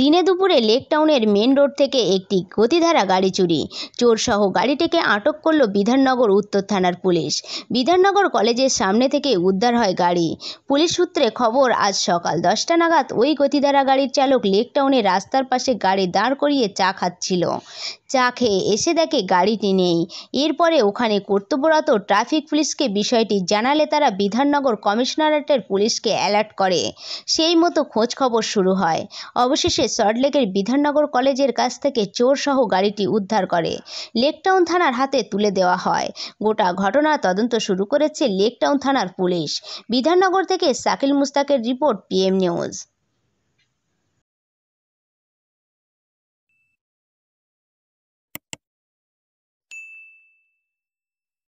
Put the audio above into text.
দিনে দুপুরে লেক টাউনের মেন রোড থেকে একটি গতিধারা গাড়ি চুরি চোরসহ গাড়িটিকে আটক করল বিধাননগর উত্তর থানার পুলিশ বিধাননগর কলেজের সামনে থেকে উদ্ধার হয় গাড়ি পুলিশ সূত্রে খবর আজ সকাল দশটা নাগাদ ওই গতিধারা গাড়ির চালক লেক টাউনে রাস্তার পাশে গাড়ি দাঁড় করিয়ে চা খাচ্ছিল চা খেয়ে এসে দেখে গাড়িটি নেই এরপরে ওখানে কর্তব্যরত ট্রাফিক পুলিশকে বিষয়টি জানালে তারা বিধাননগর কমিশনারেটের পুলিশকে অ্যালার্ট করে সেই মতো খোঁজ খবর শুরু হয় অবশেষে পুলিশে সল্টলেকের বিধাননগর কলেজের কাছ থেকে চোরসহ গাড়িটি উদ্ধার করে লেকটাউন থানার হাতে তুলে দেওয়া হয় গোটা ঘটনার তদন্ত শুরু করেছে লেকটাউন থানার পুলিশ বিধাননগর থেকে শাকিল মুস্তাকের রিপোর্ট পিএম নিউজ